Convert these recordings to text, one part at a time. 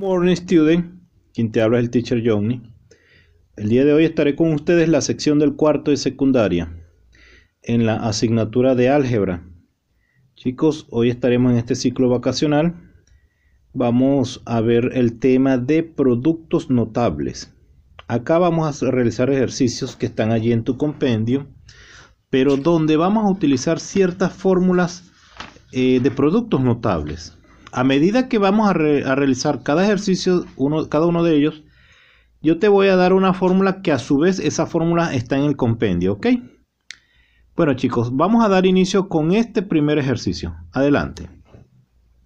Morning Student, quien te habla es el teacher Johnny. El día de hoy estaré con ustedes la sección del cuarto de secundaria en la asignatura de álgebra. Chicos, hoy estaremos en este ciclo vacacional. Vamos a ver el tema de productos notables. Acá vamos a realizar ejercicios que están allí en tu compendio, pero donde vamos a utilizar ciertas fórmulas eh, de productos notables a medida que vamos a, realizar cada ejercicio, uno, cada uno de ellos, yo te voy a dar una fórmula que a su vez esa fórmula está en el compendio, ¿ok? Bueno chicos, vamos a dar inicio con este primer ejercicio. Adelante.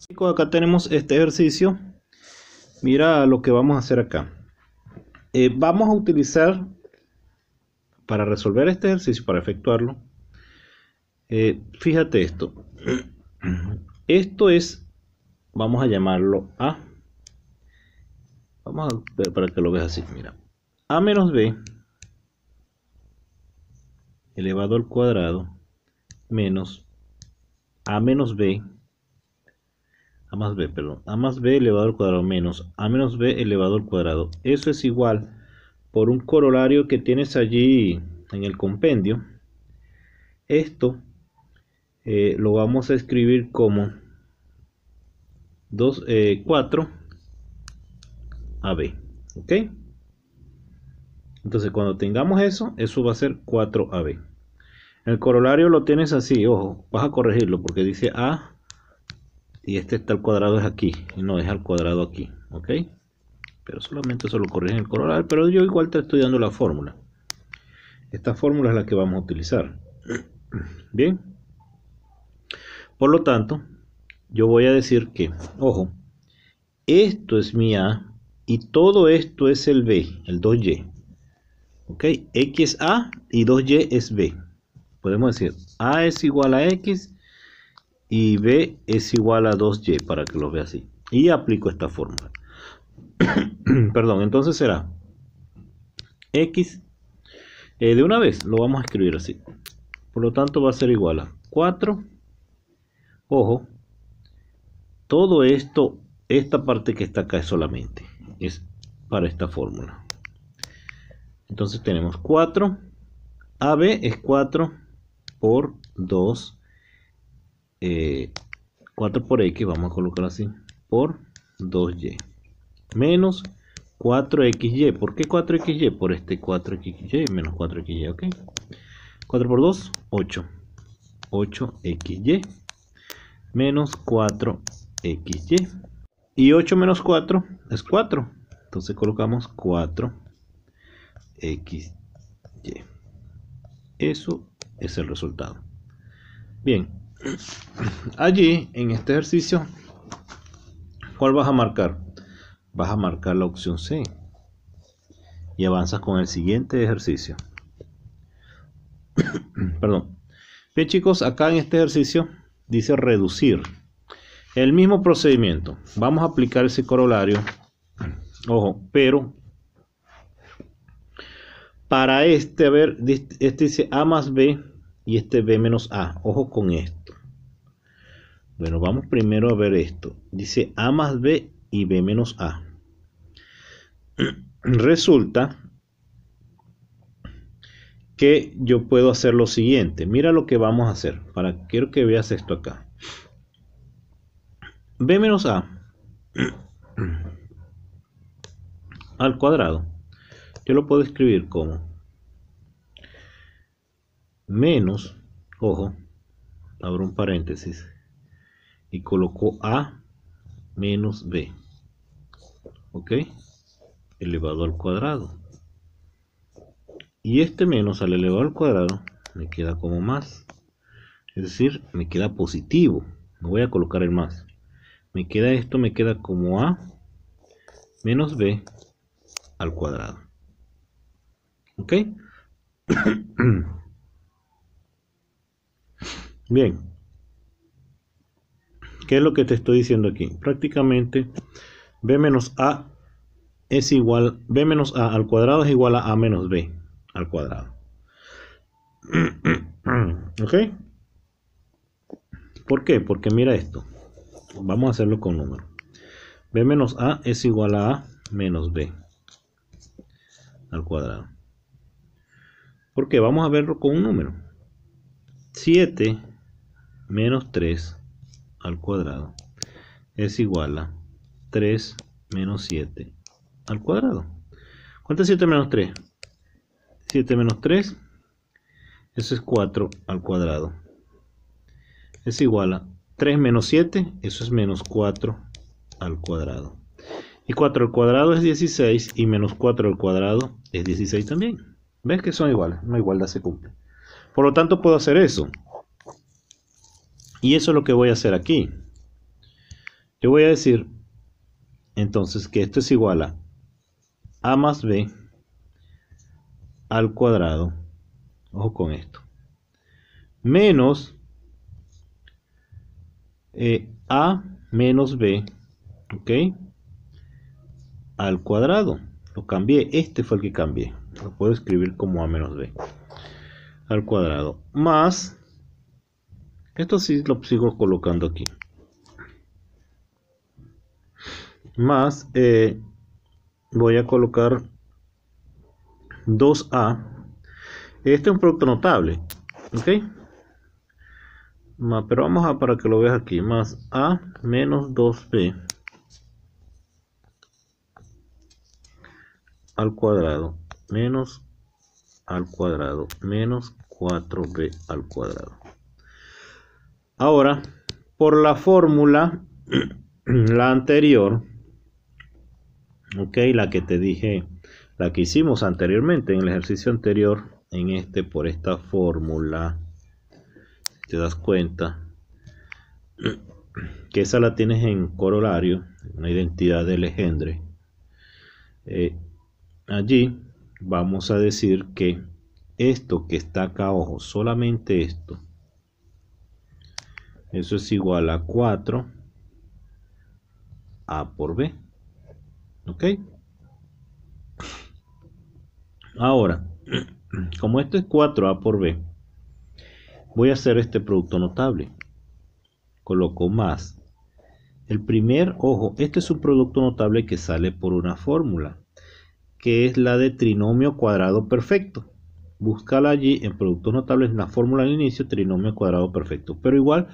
Chicos, acá tenemos este ejercicio. Mira lo que vamos a hacer acá. Eh, vamos a utilizar, para resolver este ejercicio, para efectuarlo, eh, fíjate esto. Esto es vamos a llamarlo A. Vamos a ver para que lo veas así, mira. A menos B elevado al cuadrado menos A menos B A más B, perdón. A más B elevado al cuadrado menos A menos B elevado al cuadrado. Eso es igual por un corolario que tienes allí en el compendio. Esto eh, lo vamos a escribir como 2, eh, 4 AB. ¿Ok? Entonces cuando tengamos eso, eso va a ser 4AB. El corolario lo tienes así, ojo, vas a corregirlo porque dice A y este está al cuadrado es aquí, y no es al cuadrado aquí, ¿ok? Pero solamente eso lo en el corolario, pero yo igual estoy dando la fórmula. Esta fórmula es la que vamos a utilizar. Bien. Por lo tanto, yo voy a decir que, ojo, esto es mi A y todo esto es el B, el 2Y. ¿Ok? X es A y 2Y es B. Podemos decir A es igual a X y B es igual a 2Y para que lo vea así. Y aplico esta fórmula. Perdón, entonces será X. Eh, de una vez lo vamos a escribir así. Por lo tanto va a ser igual a 4. Ojo, todo esto, esta parte que está acá es solamente, es para esta fórmula. Entonces tenemos 4, AB es 4 por 2, 4 eh, por X, vamos a colocar así, por 2Y, menos 4XY. ¿Por qué 4XY? Por este 4XY menos 4XY, ¿ok? 4 por 2, 8. 8XY menos 4 XY. Y 8 menos 4 es 4. Entonces colocamos 4 XY. Eso es el resultado. Bien. Allí, en este ejercicio, ¿cuál vas a marcar? Vas a marcar la opción C. Y avanzas con el siguiente ejercicio. Perdón. Bien chicos, acá en este ejercicio dice reducir. El mismo procedimiento. Vamos a aplicar ese corolario. Ojo, pero para este, a ver, este dice A más B y este B menos A. Ojo con esto. Bueno, vamos primero a ver esto. Dice A más B y B menos A. Resulta que yo puedo hacer lo siguiente. Mira lo que vamos a hacer. Para, quiero que veas esto acá b menos a al cuadrado yo lo puedo escribir como menos ojo abro un paréntesis y coloco a menos b ok elevado al cuadrado y este menos al elevado al cuadrado me queda como más es decir me queda positivo no voy a colocar el más me queda esto, me queda como a menos b al cuadrado. ¿Ok? Bien. ¿Qué es lo que te estoy diciendo aquí? Prácticamente b menos a es igual, b menos a al cuadrado es igual a a menos b al cuadrado. ¿Ok? ¿Por qué? Porque mira esto. Vamos a hacerlo con un número. B menos A es igual a A menos B al cuadrado. Porque vamos a verlo con un número. 7 menos 3 al cuadrado es igual a 3 menos 7 al cuadrado. ¿Cuánto es 7 menos 3? 7 menos 3, eso es 4 al cuadrado. Es igual a 3 menos 7, eso es menos 4 al cuadrado. Y 4 al cuadrado es 16 y menos 4 al cuadrado es 16 también. ¿Ves que son iguales? Una igualdad se cumple. Por lo tanto puedo hacer eso. Y eso es lo que voy a hacer aquí. Yo voy a decir entonces que esto es igual a a más b al cuadrado. Ojo con esto. Menos eh, a menos b, ¿ok? Al cuadrado. Lo cambié, este fue el que cambié. Lo puedo escribir como a menos b. Al cuadrado. Más, esto sí lo sigo colocando aquí. Más, eh, voy a colocar 2a. Este es un producto notable. ¿Ok? pero vamos a para que lo veas aquí, más a menos 2b al cuadrado menos al cuadrado menos 4b al cuadrado. Ahora, por la fórmula, la anterior, ok, la que te dije, la que hicimos anteriormente en el ejercicio anterior, en este, por esta fórmula te das cuenta que esa la tienes en corolario, una identidad de Legendre, eh, allí vamos a decir que esto que está acá, ojo, solamente esto, eso es igual a 4 A por B. ¿Ok? Ahora, como esto es 4A por B, voy a hacer este producto notable. Coloco más. El primer, ojo, este es un producto notable que sale por una fórmula, que es la de trinomio cuadrado perfecto. Búscala allí en productos notables, la fórmula al inicio, trinomio cuadrado perfecto. Pero igual,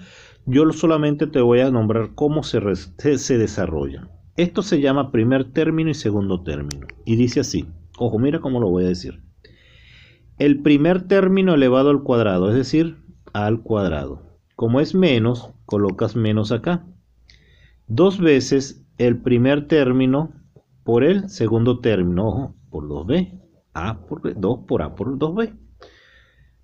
yo solamente te voy a nombrar cómo se, se desarrolla. Esto se llama primer término y segundo término. Y dice así, ojo, mira cómo lo voy a decir. El primer término elevado al cuadrado, es decir, al cuadrado. Como es menos, colocas menos acá. Dos veces el primer término por el segundo término, ojo, por 2b, a por 2 por a por 2b,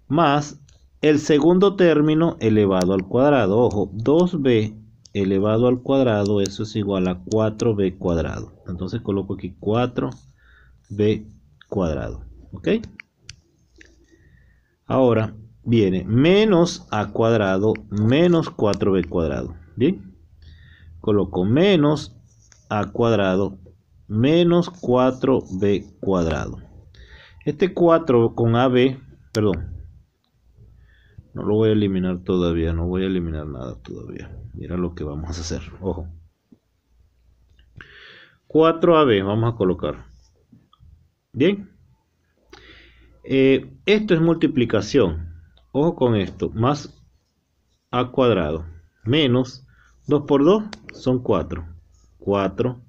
más el segundo término elevado al cuadrado, ojo, 2b elevado al cuadrado, eso es igual a 4b cuadrado. Entonces coloco aquí 4b cuadrado, ¿ok? Ahora, viene menos a cuadrado menos 4b cuadrado. Bien, coloco menos a cuadrado menos 4b cuadrado. Este 4 con AB, perdón, no lo voy a eliminar todavía, no voy a eliminar nada todavía. Mira lo que vamos a hacer, ojo. 4AB, vamos a colocar. Bien. Eh, esto es multiplicación ojo con esto, más a cuadrado menos 2 por 2 son 4. 4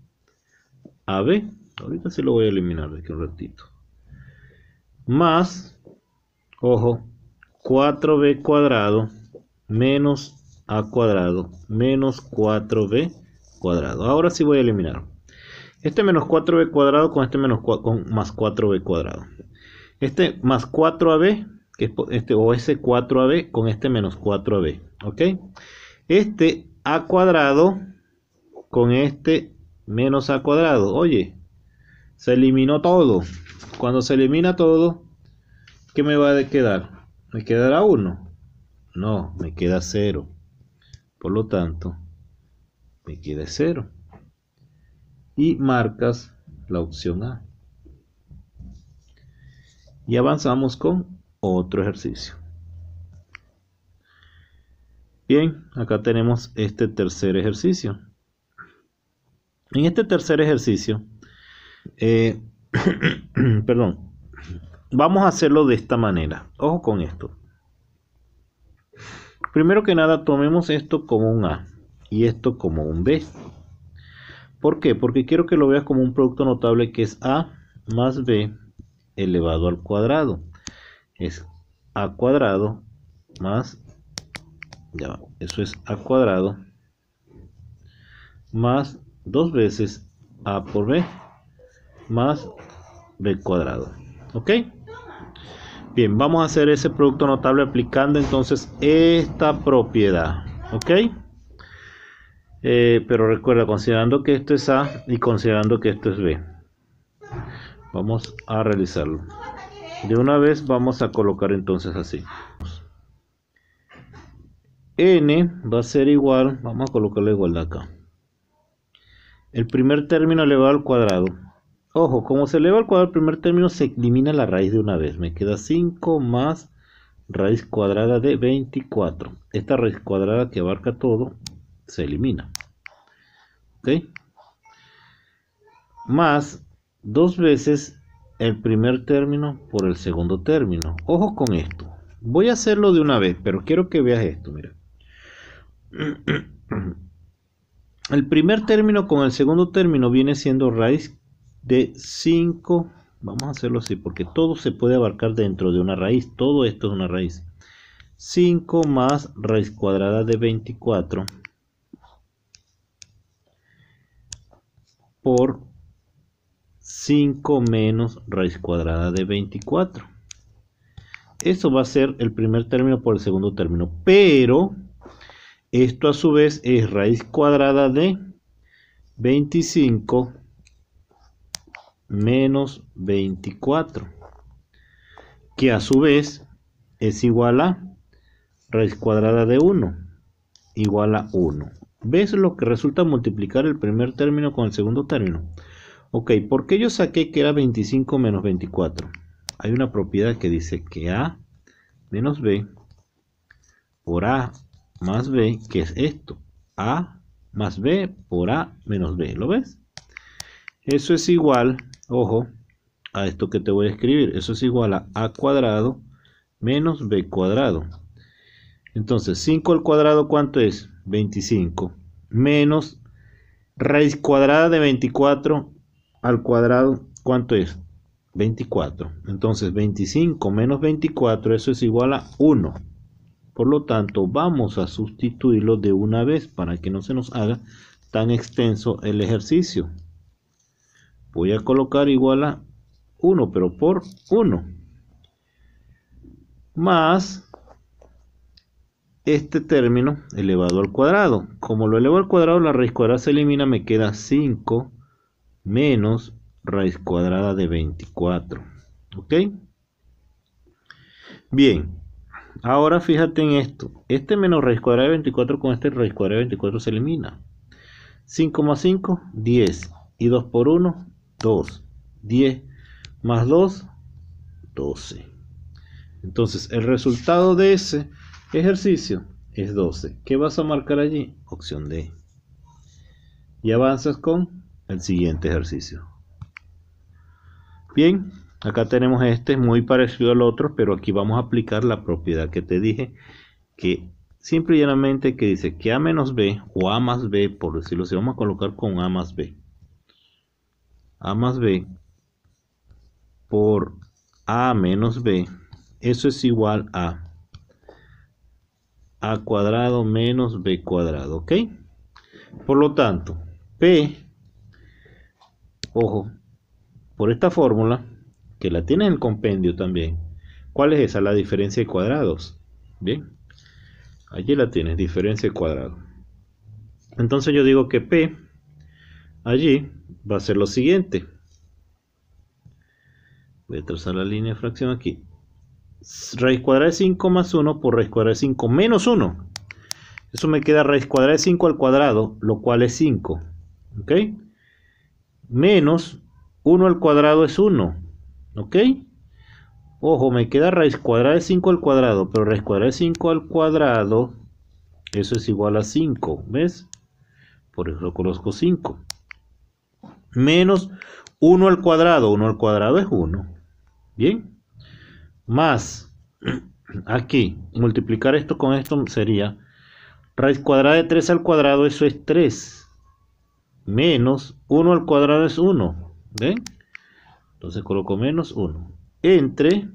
AB, ahorita sí lo voy a eliminar de aquí un ratito. Más, ojo, 4B cuadrado menos A cuadrado menos 4B cuadrado. Ahora sí voy a eliminar. Este menos 4B cuadrado con este menos con más 4B cuadrado. Este más 4AB que este, o ese 4ab con este menos 4ab, ¿ok? Este a cuadrado con este menos a cuadrado, oye, se eliminó todo. Cuando se elimina todo, ¿qué me va a quedar? ¿Me quedará 1? No, me queda 0. Por lo tanto, me queda 0. Y marcas la opción A. Y avanzamos con otro ejercicio. Bien, acá tenemos este tercer ejercicio. En este tercer ejercicio, eh, perdón, vamos a hacerlo de esta manera. Ojo con esto. Primero que nada, tomemos esto como un A y esto como un B. ¿Por qué? Porque quiero que lo veas como un producto notable que es A más B elevado al cuadrado es a cuadrado más, ya eso es a cuadrado más dos veces a por b más b cuadrado. ¿Ok? Bien, vamos a hacer ese producto notable aplicando entonces esta propiedad. ¿Ok? Eh, pero recuerda, considerando que esto es A y considerando que esto es B. Vamos a realizarlo. De una vez vamos a colocar entonces así. N va a ser igual, vamos a colocarle igualdad acá. El primer término elevado al cuadrado. Ojo, como se eleva al cuadrado el primer término, se elimina la raíz de una vez. Me queda 5 más raíz cuadrada de 24. Esta raíz cuadrada que abarca todo, se elimina. ¿Ok? Más dos veces el primer término por el segundo término. Ojo con esto. Voy a hacerlo de una vez, pero quiero que veas esto, mira. El primer término con el segundo término viene siendo raíz de 5. Vamos a hacerlo así, porque todo se puede abarcar dentro de una raíz. Todo esto es una raíz. 5 más raíz cuadrada de 24 por 5 menos raíz cuadrada de 24. Eso va a ser el primer término por el segundo término. Pero esto a su vez es raíz cuadrada de 25 menos 24. Que a su vez es igual a raíz cuadrada de 1. Igual a 1. ¿Ves lo que resulta multiplicar el primer término con el segundo término? Ok, ¿por qué yo saqué que era 25 menos 24? Hay una propiedad que dice que A menos B por A más B, que es esto. A más B por A menos B, ¿lo ves? Eso es igual, ojo, a esto que te voy a escribir. Eso es igual a A cuadrado menos B cuadrado. Entonces, 5 al cuadrado, ¿cuánto es? 25. Menos raíz cuadrada de 24 al cuadrado, ¿cuánto es? 24. Entonces 25 menos 24, eso es igual a 1. Por lo tanto, vamos a sustituirlo de una vez para que no se nos haga tan extenso el ejercicio. Voy a colocar igual a 1, pero por 1. Más este término elevado al cuadrado. Como lo elevo al cuadrado, la raíz cuadrada se elimina, me queda 5 menos raíz cuadrada de 24. ¿Ok? Bien. Ahora fíjate en esto. Este menos raíz cuadrada de 24 con este raíz cuadrada de 24 se elimina. 5 más 5 10. Y 2 por 1, 2. 10 más 2, 12. Entonces, el resultado de ese ejercicio es 12. ¿Qué vas a marcar allí? Opción D. Y avanzas con el siguiente ejercicio. Bien, acá tenemos este, muy parecido al otro, pero aquí vamos a aplicar la propiedad que te dije, que simple y llanamente que dice que a menos b o a más b, por decirlo así, vamos a colocar con a más b. a más b por a menos b, eso es igual a a cuadrado menos b cuadrado, ¿ok? Por lo tanto, p Ojo, por esta fórmula, que la tiene en el compendio también, ¿cuál es esa? La diferencia de cuadrados. Bien, allí la tienes, diferencia de cuadrados. Entonces yo digo que P allí va a ser lo siguiente. Voy a trazar la línea de fracción aquí. Raíz cuadrada de 5 más 1 por raíz cuadrada de 5 menos 1. Eso me queda raíz cuadrada de 5 al cuadrado, lo cual es 5. ¿Ok? menos 1 al cuadrado es 1. ¿Ok? Ojo, me queda raíz cuadrada de 5 al cuadrado, pero raíz cuadrada de 5 al cuadrado, eso es igual a 5, ¿ves? Por eso conozco 5. Menos 1 al cuadrado, 1 al cuadrado es 1. ¿Bien? Más, aquí, multiplicar esto con esto sería raíz cuadrada de 3 al cuadrado, eso es 3 menos 1 al cuadrado es 1. ¿Ven? Entonces coloco menos 1. Entre,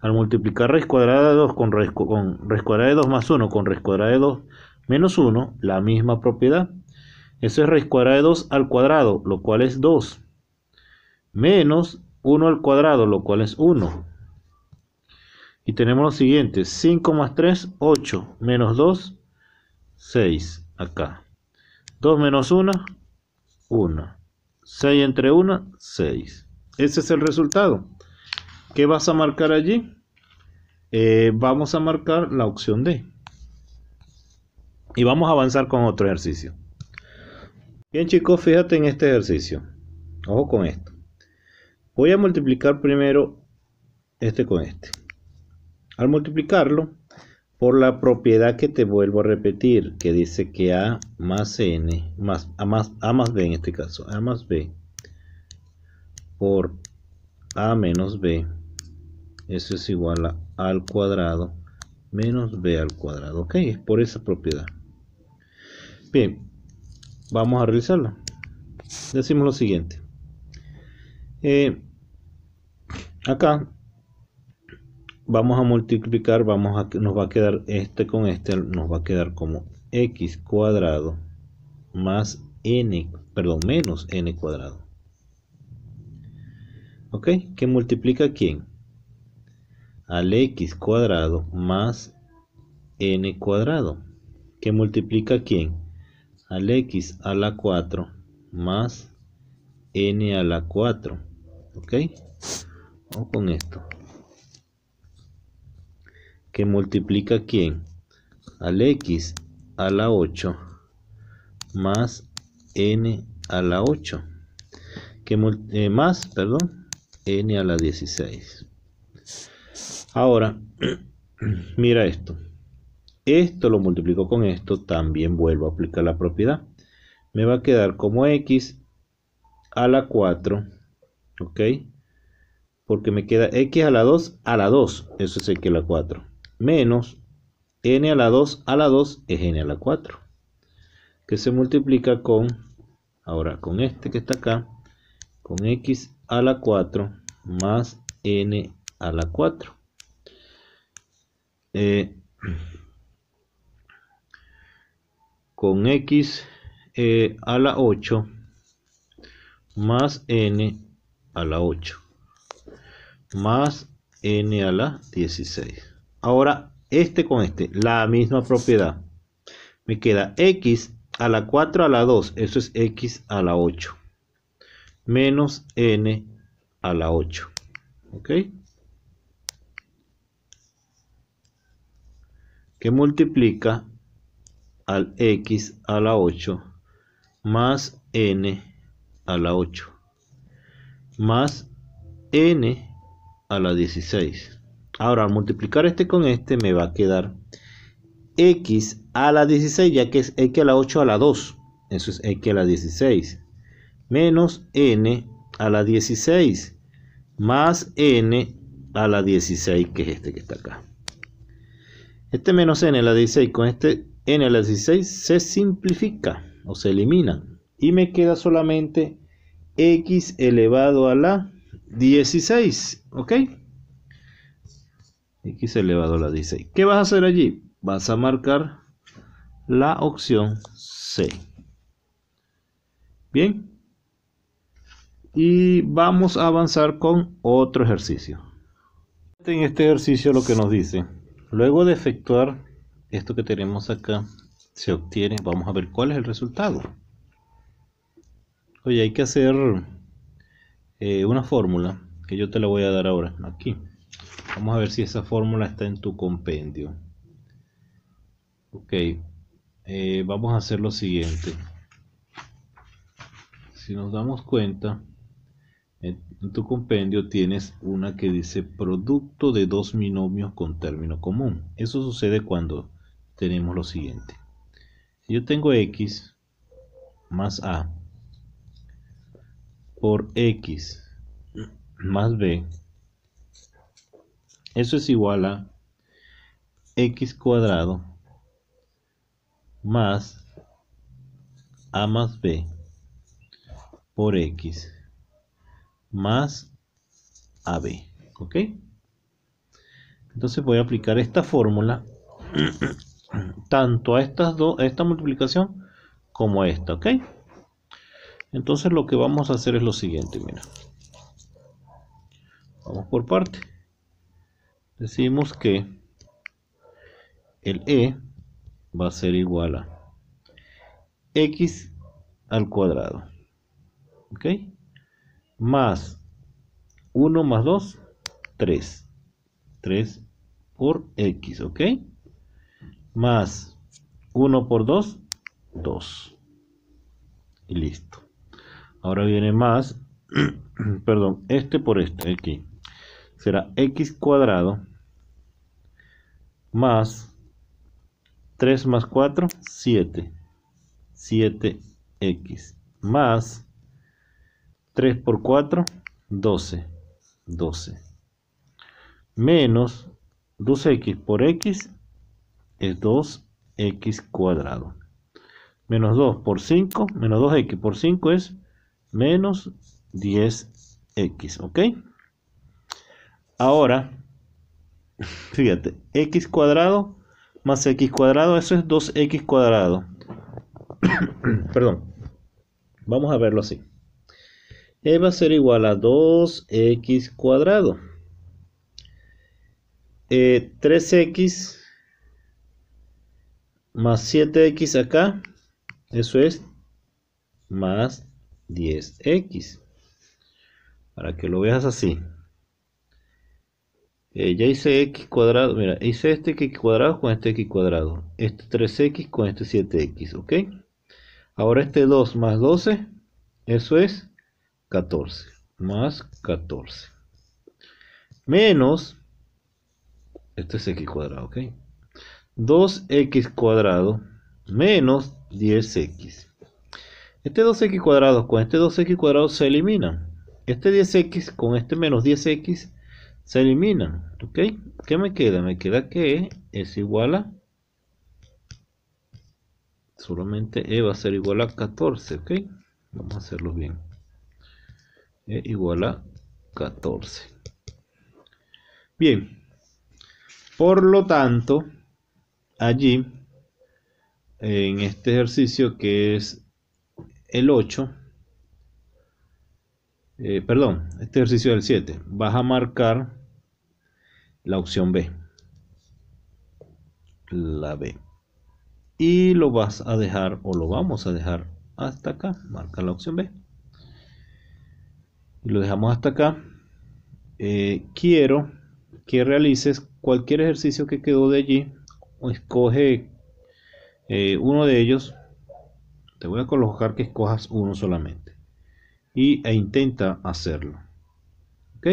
al multiplicar raíz cuadrada de 2 con raíz, con cuadrada de 2 más 1 con raíz cuadrada de 2 menos 1, la misma propiedad. Eso es raíz cuadrada de 2 al cuadrado, lo cual es 2. Menos 1 al cuadrado, lo cual es 1. Y tenemos lo siguiente, 5 más 3, 8, menos 2, 6, acá. 2 menos 1, 1. 6 entre 1, 6. Ese es el resultado. ¿Qué vas a marcar allí? Eh, vamos a marcar la opción D. Y vamos a avanzar con otro ejercicio. Bien chicos, fíjate en este ejercicio. Ojo con esto. Voy a multiplicar primero este con este. Al multiplicarlo, por la propiedad que te vuelvo a repetir, que dice que A más N, más A más, a más B en este caso, A más B, por A menos B, eso es igual a al cuadrado menos B al cuadrado, ok, es por esa propiedad. Bien, vamos a realizarla. Decimos lo siguiente. Eh, acá vamos a multiplicar, vamos a, nos va a quedar este con este, nos va a quedar como x cuadrado más n, perdón, menos n cuadrado. ¿Ok? ¿Qué multiplica quién? Al x cuadrado más n cuadrado. ¿Qué multiplica a quién? Al x a la 4 más n a la 4. ¿Ok? Vamos con esto que multiplica quién? Al x a la 8 más n a la 8 que eh, más, perdón, n a la 16. Ahora, mira esto. Esto lo multiplico con esto, también vuelvo a aplicar la propiedad. Me va a quedar como x a la 4, ¿ok? Porque me queda x a la 2 a la 2, eso es X a la 4 menos n a la 2 a la 2 es n a la 4 que se multiplica con ahora con este que está acá con x a la 4 más n a la 4 eh, con x eh, a la 8 más n a la 8 más n a la 16 Ahora este con este, la misma propiedad. Me queda x a la 4 a la 2, eso es x a la 8. Menos n a la 8. ¿Ok? Que multiplica al x a la 8 más n a la 8 más n a la 16 Ahora, al multiplicar este con este, me va a quedar x a la 16, ya que es x a la 8 a la 2. Eso es x a la 16. Menos n a la 16. Más n a la 16, que es este que está acá. Este menos n a la 16 con este n a la 16 se simplifica o se elimina. Y me queda solamente x elevado a la 16. ¿Ok? x elevado a la 16. ¿Qué vas a hacer allí? Vas a marcar la opción C. Bien. Y vamos a avanzar con otro ejercicio. En este ejercicio lo que nos dice, luego de efectuar esto que tenemos acá, se obtiene, vamos a ver cuál es el resultado. Oye, hay que hacer eh, una fórmula que yo te la voy a dar ahora, aquí. Vamos a ver si esa fórmula está en tu compendio. Ok, eh, vamos a hacer lo siguiente. Si nos damos cuenta, en, tu compendio tienes una que dice producto de dos binomios con término común. Eso sucede cuando tenemos lo siguiente. yo tengo x más a por x más b eso es igual a x cuadrado más a más b por x más ab. ¿Ok? Entonces voy a aplicar esta fórmula tanto a estas dos, esta multiplicación como a esta. ¿Ok? Entonces lo que vamos a hacer es lo siguiente, mira. Vamos por parte decimos que el E va a ser igual a X al cuadrado. ¿Ok? Más 1 más 2, 3. 3 por X, ¿ok? Más 1 por 2, 2. Y listo. Ahora viene más, perdón, este por este, aquí será x cuadrado más 3 más 4, 7. 7x más 3 por 4, 12. 12. Menos 2x por x es 2x cuadrado. Menos 2 por 5, menos 2x por 5 es menos 10x, ¿ok? Ahora, fíjate, x cuadrado más x cuadrado, eso es 2x cuadrado. Perdón. Vamos a verlo así. E va a ser igual a 2x cuadrado. 3x eh, más 7x acá, eso es más 10x. Para que lo veas así. Eh, ya hice x cuadrado, mira, hice este x cuadrado con este x cuadrado, este 3x con este 7x, ¿ok? Ahora este 2 más 12, eso es 14, más 14. Menos, este es x cuadrado, ¿ok? 2x cuadrado menos 10x. Este 2x cuadrado con este 2x cuadrado se elimina Este 10x con este menos 10x se eliminan, ¿ok? ¿Qué me queda? Me queda que E es igual a, solamente E va a ser igual a 14, ¿ok? Vamos a hacerlo bien. E igual a 14. Bien, por lo tanto, allí, en este ejercicio que es el 8, eh, perdón, este ejercicio del 7, vas a marcar la opción B. La B. Y lo vas a dejar o lo vamos a dejar hasta acá. Marca la opción B. Y lo dejamos hasta acá. Eh, quiero que realices cualquier ejercicio que quedó de allí. O escoge eh, uno de ellos. Te voy a colocar que escojas uno solamente. Y, e intenta hacerlo. ¿Ok?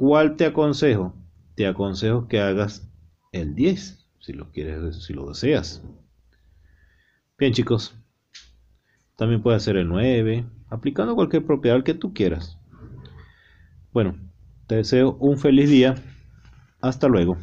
¿Cuál te aconsejo? Te aconsejo que hagas el 10, si lo quieres, si lo deseas. Bien, chicos. También puedes hacer el 9, aplicando cualquier propiedad que tú quieras. Bueno, te deseo un feliz día. Hasta luego.